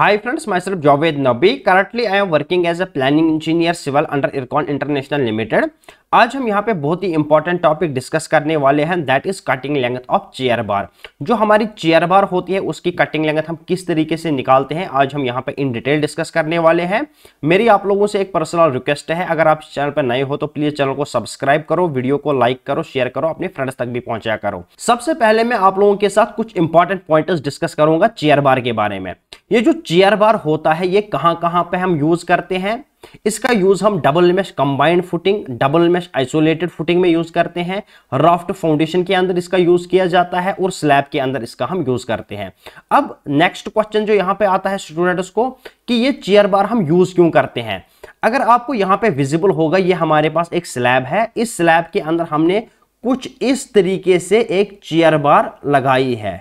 Hi friends, myself Javed Nabi. Currently, I am working as a planning engineer civil under Ircon International Limited. आज हम यहाँ पे बहुत ही important topic discuss करने वाले हैं that is cutting length of chair bar जो हमारी चेयर बार होती है उसकी कटिंग लेंथ हम किस तरीके से निकालते हैं आज हम यहाँ पे इन डिटेल डिस्कस करने वाले हैं मेरी आप लोगों से एक पर्सनल रिक्वेस्ट है अगर आप चैनल पर नए हो तो प्लीज चैनल को सब्सक्राइब करो वीडियो को लाइक करो शेयर करो अपने फ्रेंड्स तक भी पहुंचा करो सबसे पहले मैं आप लोगों के साथ कुछ इंपॉर्टेंट पॉइंट डिस्कस करूंगा चेयर बार के बारे में ये जो चेयर बार होता है ये कहाँ कहाँ पे हम यूज करते हैं इसका यूज हम double mesh combined footing double mesh isolated footing में यूज करते हैं राफ्ट फाउंडेशन के अंदर इसका यूज किया जाता है और स्लैब के अंदर इसका हम यूज करते हैं अब नेक्स्ट क्वेश्चन जो यहां पे आता है स्टूडेंट्स को कि ये चेयर बार हम यूज क्यों करते हैं अगर आपको यहां पे विजिबल होगा ये हमारे पास एक स्लैब है इस स्लैब के अंदर हमने कुछ इस तरीके से एक चेयर बार लगाई है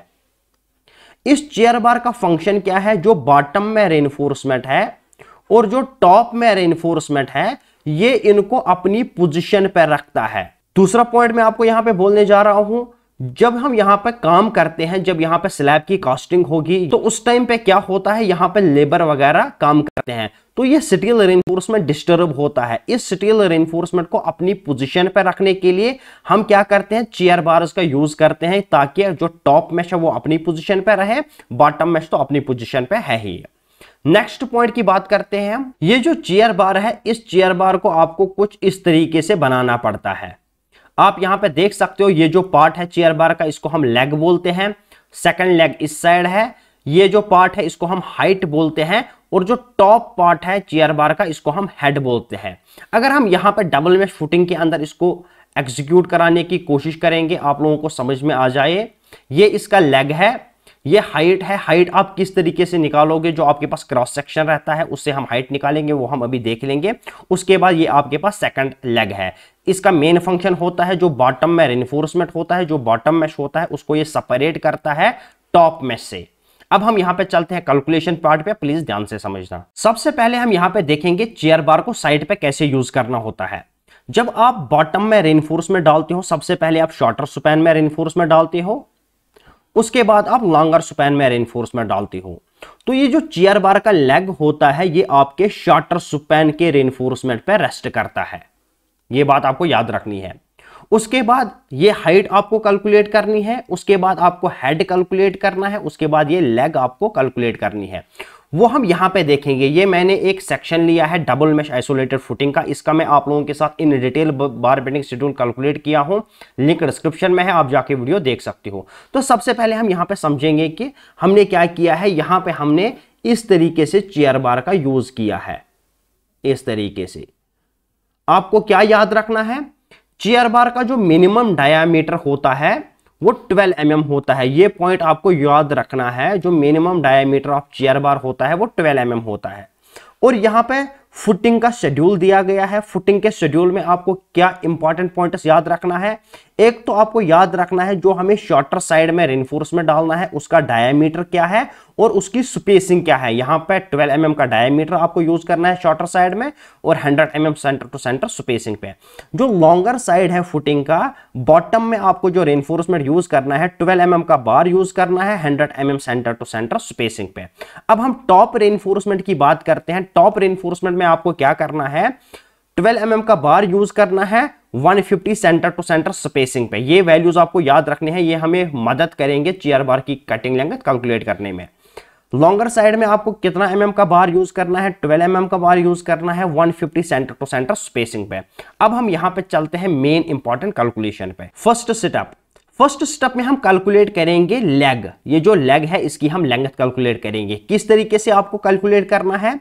इस चेयर बार का फंक्शन क्या है जो बॉटम में रेनफोर्समेंट है और जो टॉप में रेनफोर्समेंट है ये इनको अपनी पोजीशन पर रखता है दूसरा पॉइंट मैं आपको यहां पे बोलने जा रहा हूं जब हम यहां पे काम करते हैं जब यहाँ पे स्लैब की कास्टिंग होगी तो उस टाइम पे क्या होता है यहां पे लेबर वगैरह काम करते हैं तो ये स्टील रेनफोर्समेंट डिस्टर्ब होता है इस स्टील रेनफोर्समेंट को अपनी पोजीशन पर रखने के लिए हम क्या करते हैं चेयर बार्स का यूज करते हैं ताकि जो टॉप मैच है वो अपनी पोजिशन पर रहे बॉटम मैच तो अपनी पोजिशन पर है ही नेक्स्ट पॉइंट की बात करते हैं हम ये जो चेयर बार है इस चेयर बार को आपको कुछ इस तरीके से बनाना पड़ता है आप यहाँ पे देख सकते हो ये जो पार्ट है चेयर बार का इसको हम लेग बोलते हैं सेकंड लेग इस साइड है ये जो पार्ट है इसको हम हाइट बोलते हैं और जो टॉप पार्ट है चेयर बार का इसको हम हेड बोलते हैं अगर हम यहाँ पर डबल में फुटिंग के अंदर इसको एग्जीक्यूट कराने की कोशिश करेंगे आप लोगों को समझ में आ जाए ये इसका लेग है ये हाइट है हाइट आप किस तरीके से निकालोगे जो आपके पास क्रॉस सेक्शन रहता है उससे हम हाइट निकालेंगे वो हम अभी देख लेंगे उसके बाद ये आपके पास सेकंड लेग है इसका मेन फंक्शन होता है जो बॉटम में रेनफोर्समेंट होता है जो बॉटम में होता है उसको ये सपरेट करता है टॉप में से अब हम यहां पे चलते हैं कैलकुलेशन पार्ट पे प्लीज ध्यान से समझना सबसे पहले हम यहाँ पे देखेंगे चेयर बार को साइड पे कैसे यूज करना होता है जब आप बॉटम में रेनफोर्स में डालते हो सबसे पहले आप शॉर्टर स्पैन में रेनफोर्स में डालते हो उसके बाद आप लॉन्गर स्पैन में रेनफोर्समेंट डालती हो तो ये जो चेयर बार का लेग होता है ये आपके शॉर्टर स्पैन के रेनफोर्समेंट पर रेस्ट करता है ये बात आपको याद रखनी है उसके बाद ये हाइट आपको कैलकुलेट करनी है उसके बाद आपको हेड कैलकुलेट करना है उसके बाद ये लेग आपको कैलकुलेट करनी है वो हम यहाँ पे देखेंगे ये मैंने एक सेक्शन लिया है डबल मेश आइसोलेटेड फुटिंग का इसका मैं आप लोगों के साथ in detail bar bending schedule calculate किया हूँ लिंक डिस्क्रिप्शन में है आप जाके वीडियो देख सकते हो तो सबसे पहले हम यहाँ पे समझेंगे कि हमने क्या किया है यहाँ पे हमने इस तरीके से चेयर बार का यूज़ किया है इस तरीके से आपको क्या याद रखना है चेयर बार का जो मिनिमम डायामीटर होता है वो 12 एम mm होता है ये पॉइंट आपको याद रखना है जो minimum diameter of chair bar होता है वो 12 एम mm होता है और यहाँ पे फुटिंग का शेड्यूल दिया गया है फुटिंग के शेड्यूल में आपको क्या इंपॉर्टेंट पॉइंट्स याद रखना है एक तो आपको याद रखना है जो हमें शॉर्टर साइड में रेनफोर्समेंट डालना है उसका डायमीटर क्या है और उसकी स्पेसिंग क्या है यहाँ पे 12 एम mm का डायमीटर आपको यूज करना है शॉर्टर साइड में और 100 M mm centre to centre spacing पे जो लॉन्गर साइड है फुटिंग का बॉटम में आपको जो रेनफोर्समेंट यूज करना है 12 एम mm का बार यूज करना है 100 M mm centre to centre spacing पे अब हम टॉप रेनफोर्समेंट की बात करते हैं टॉप रेनफोर्समेंट में आपको क्या करना है 12 एम mm का बार यूज करना है 150 सेंटर टू सेंटर स्पेसिंग पे ये वैल्यूज आपको याद रखने हैं ये हमें मदद करेंगे चेयर बार की कटिंग लेंगे कैलकुलेट करने में लॉन्गर साइड में आपको कितना एम mm का बार यूज करना है 12 एम mm का बार यूज करना है 150 सेंटर टू सेंटर स्पेसिंग पे अब हम यहाँ पे चलते हैं मेन इंपॉर्टेंट कैलकुलेशन पे फर्स्ट सेटअप फर्स्ट स्टेप में हम कैलकुलेट करेंगे लेग ये जो लेग है इसकी हम लेंथ कैलकुलेट करेंगे किस तरीके से आपको कैलकुलेट करना है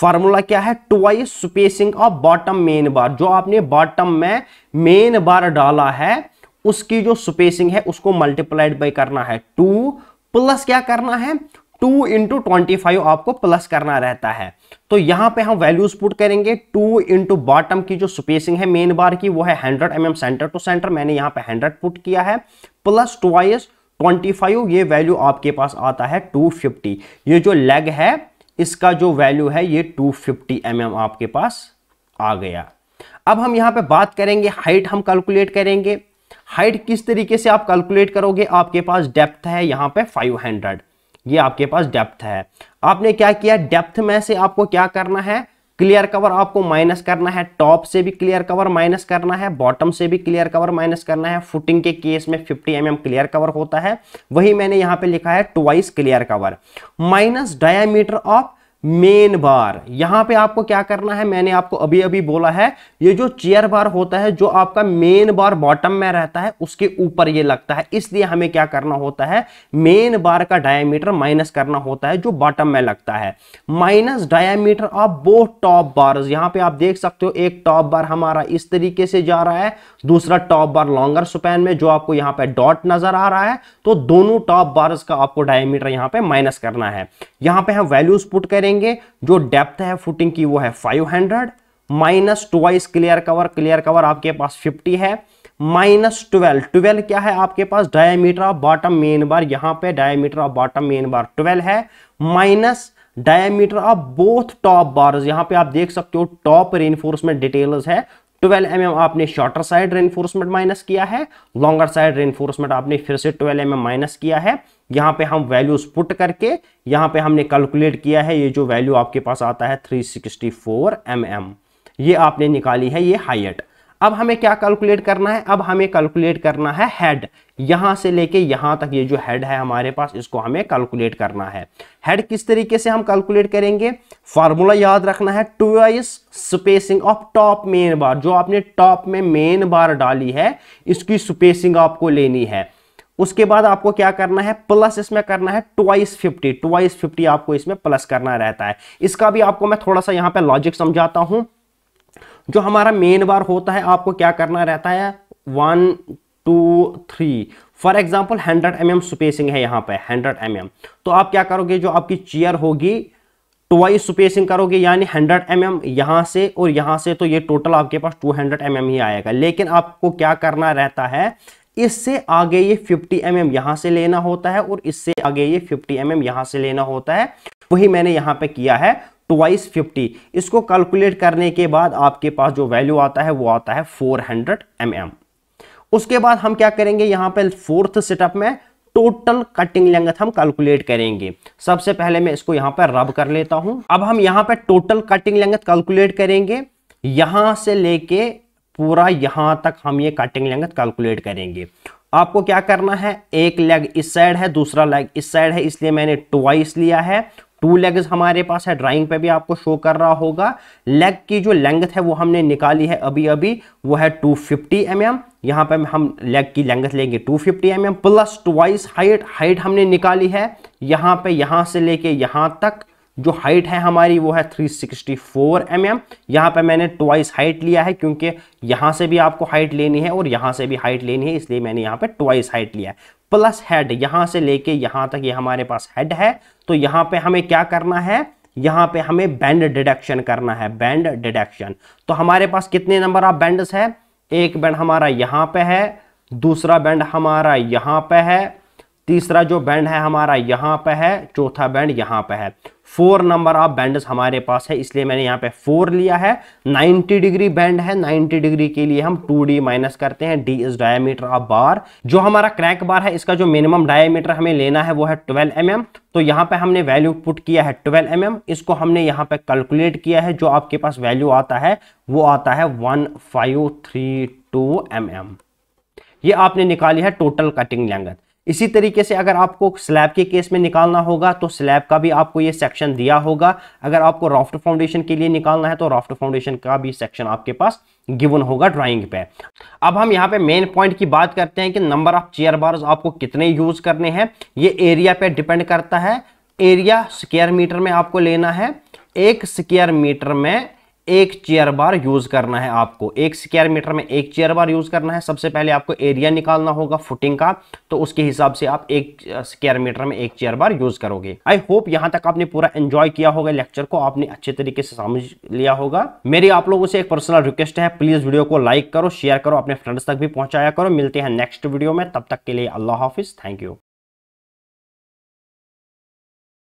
फॉर्मूला क्या है twice spacing of bottom main bar जो आपने बॉटम में मेन बार डाला है उसकी जो स्पेसिंग है उसको मल्टीप्लाइड बाई करना है टू प्लस क्या करना है टू इंटू ट्वेंटी फाइव आपको प्लस करना रहता है तो यहां पे हम वैल्यूज पुट करेंगे टू इंटू बॉटम की जो स्पेसिंग है मेन बार की वो है hundred M centre to centre मैंने यहां पे हंड्रेड पुट किया है प्लस ट्वाइस ट्वेंटी फाइव ये वैल्यू आपके पास आता है टू फिफ्टी ये जो लेग है इसका जो वैल्यू है ये टू फिफ्टी एम आपके पास आ गया अब हम यहां पे बात करेंगे हाइट हम कैलकुलेट करेंगे हाइट किस तरीके से आप कैलकुलेट करोगे आपके पास डेप्थ है यहाँ पे 500 ये आपके पास डेप्थ है आपने क्या किया डेप्थ में से आपको क्या करना है क्लियर कवर आपको माइनस करना है टॉप से भी क्लियर कवर माइनस करना है बॉटम से भी क्लियर कवर माइनस करना है फुटिंग के केस में 50 एम mm क्लियर कवर होता है वही मैंने यहां पे लिखा है twice clear cover minus diameter of main bar यहां पे आपको क्या करना है मैंने आपको अभी अभी बोला है ये जो चेयर बार होता है जो आपका मेन बार बॉटम में रहता है उसके ऊपर ये लगता है इसलिए हमें क्या करना होता है मेन बार का डायमीटर माइनस करना होता है जो बॉटम में लगता है minus diameter of both top bar यहां पे आप देख सकते हो एक टॉप बार हमारा इस तरीके से जा रहा है दूसरा टॉप बार लॉन्गर स्पैन में जो आपको यहां पे डॉट नजर आ रहा है तो दोनों टॉप बार्स का आपको डायमीटर यहां पर माइनस करना है यहां पर हम वैल्यूज पुट करेंगे लेंगे जो डेप्थ है फुटिंग की वो है 500 hundred minus twice clear cover clear cover आपके पास 50 है माइनस ट्वेल्व ट्वेल्व क्या है आपके पास diameter of bottom main bar यहाँ पे diameter of bottom main bar twelve है minus diameter of both top bars यहाँ पे आप देख सकते हो टॉप रेनफोर्समेंट डिटेल्स है 12 mm आपने शॉर्टर साइड रेनफोर्समेंट माइनस किया है लॉन्गर साइड रेनफोर्समेंट आपने फिर से 12 mm माइनस किया है यहाँ पे हम वैल्यूज पुट करके यहाँ पे हमने कैलकुलेट किया है ये जो वैल्यू आपके पास आता है 364 सिक्सटी mm. ये आपने निकाली है ये हाइट अब हमें क्या कैलकुलेट करना है अब हमें कैलकुलेट करना है हेड यहां से लेके यहां तक ये जो हेड है हमारे पास इसको हमें कैलकुलेट करना है हेड किस तरीके से हम कैलकुलेट करेंगे फार्मूला याद रखना है twice spacing of top main bar जो आपने टॉप में मेन बार डाली है इसकी स्पेसिंग आपको लेनी है उसके बाद आपको क्या करना है प्लस इसमें करना है ट्वाइस फिफ्टी ट्वाइस फिफ्टी आपको इसमें प्लस करना रहता है इसका भी आपको मैं थोड़ा सा यहां पर लॉजिक समझाता हूं जो हमारा मेन बार होता है आपको क्या करना रहता है one two three four example hundred M spacing है यहां पे हंड्रेड एम तो आप क्या करोगे जो आपकी चेयर होगी ट्वाइस स्पेसिंग करोगे यानी 100 एम एम यहां से और यहां से तो ये टोटल आपके पास 200 हंड्रेड mm ही आएगा लेकिन आपको क्या करना रहता है इससे आगे ये 50 एम mm यहां से लेना होता है और इससे आगे ये 50 एम mm यहां से लेना होता है वही मैंने यहां पे किया है ट्वाइस 50 इसको कैलकुलेट करने के बाद आपके पास जो वैल्यू आता है वो आता है 400 हंड्रेड mm. उसके बाद हम क्या करेंगे यहां पे फोर्थ सेटअप में टोटल कटिंग लेंथ हम कैलकुलेट करेंगे सबसे पहले मैं इसको यहां पर रब कर लेता हूं अब हम यहां पर टोटल कटिंग लेंथ कैलकुलेट करेंगे यहां से लेके पूरा यहाँ तक हम ये कटिंग लेंगत कैलकुलेट करेंगे आपको क्या करना है एक लेग इस साइड है दूसरा लेग इस साइड है इसलिए मैंने ट्वाइस लिया है टू लेग्स हमारे पास है ड्राइंग पे भी आपको शो कर रहा होगा लेग की जो लेंथ है वो हमने निकाली है अभी अभी वो है 250 फिफ्टी mm, यहाँ पे हम लेग की लेंथ लेंगे 250 fifty mm, plus twice height height हमने निकाली है यहाँ पे यहाँ से लेके यहाँ तक जो हाइट है हमारी वो है 364 सिक्सटी mm. यहाँ पर मैंने ट्वाइस हाइट लिया है क्योंकि यहाँ से भी आपको हाइट लेनी है और यहाँ से भी हाइट लेनी है इसलिए मैंने यहाँ पर ट्वाइस हाइट लिया है प्लस हेड यहाँ से लेके यहाँ तक ये यह हमारे पास हेड है तो यहाँ पे हमें क्या करना है यहाँ पे हमें बैंड डिडक्शन करना है बैंड डिडक्शन तो हमारे पास कितने नंबर ऑफ बैंड है एक बैंड हमारा यहाँ पे है दूसरा बैंड हमारा यहाँ पे है तीसरा जो बैंड है हमारा यहाँ पे है चौथा बैंड यहाँ पे है फोर नंबर ऑफ बैंड्स हमारे पास है इसलिए मैंने यहाँ पे फोर लिया है 90 डिग्री बैंड है 90 डिग्री के लिए हम 2d माइनस करते हैं d is diameter of bar जो हमारा क्रैक बार है इसका जो मिनिमम डायमीटर हमें लेना है वो है 12 mm तो यहाँ पे हमने वैल्यू पुट किया है 12 mm इसको हमने यहाँ पे कैलकुलेट किया है जो आपके पास वैल्यू आता है वो आता है one five three two mm ये आपने निकाली है टोटल कटिंग लेंगथ इसी तरीके से अगर आपको स्लैब के केस में निकालना होगा तो स्लैब का भी आपको ये सेक्शन दिया होगा अगर आपको रॉफ्ट फाउंडेशन के लिए निकालना है तो रॉफ्ट फाउंडेशन का भी सेक्शन आपके पास गिवन होगा ड्राइंग पे अब हम यहाँ पे मेन पॉइंट की बात करते हैं कि नंबर ऑफ चेयर बार्स आपको कितने यूज करने हैं ये एरिया पे डिपेंड करता है एरिया स्क्वायर मीटर में आपको लेना है एक स्क्वायर मीटर में एक चेयर बार यूज करना है आपको एक स्क्वायर मीटर में एक चेयर बार यूज करना है सबसे पहले आपको एरिया निकालना होगा फुटिंग का तो उसके हिसाब से आप एक स्क्वायर मीटर में एक चेयर बार यूज करोगे आई होप यहाँ तक आपने पूरा एंजॉय किया होगा लेक्चर को आपने अच्छे तरीके से समझ लिया होगा मेरी आप लोगों से एक पर्सनल रिक्वेस्ट है प्लीज वीडियो को लाइक करो शेयर करो अपने फ्रेंड्स तक भी पहुंचाया करो मिलते हैं नेक्स्ट वीडियो में तब तक के लिए अल्लाह हाफिज थैंक यू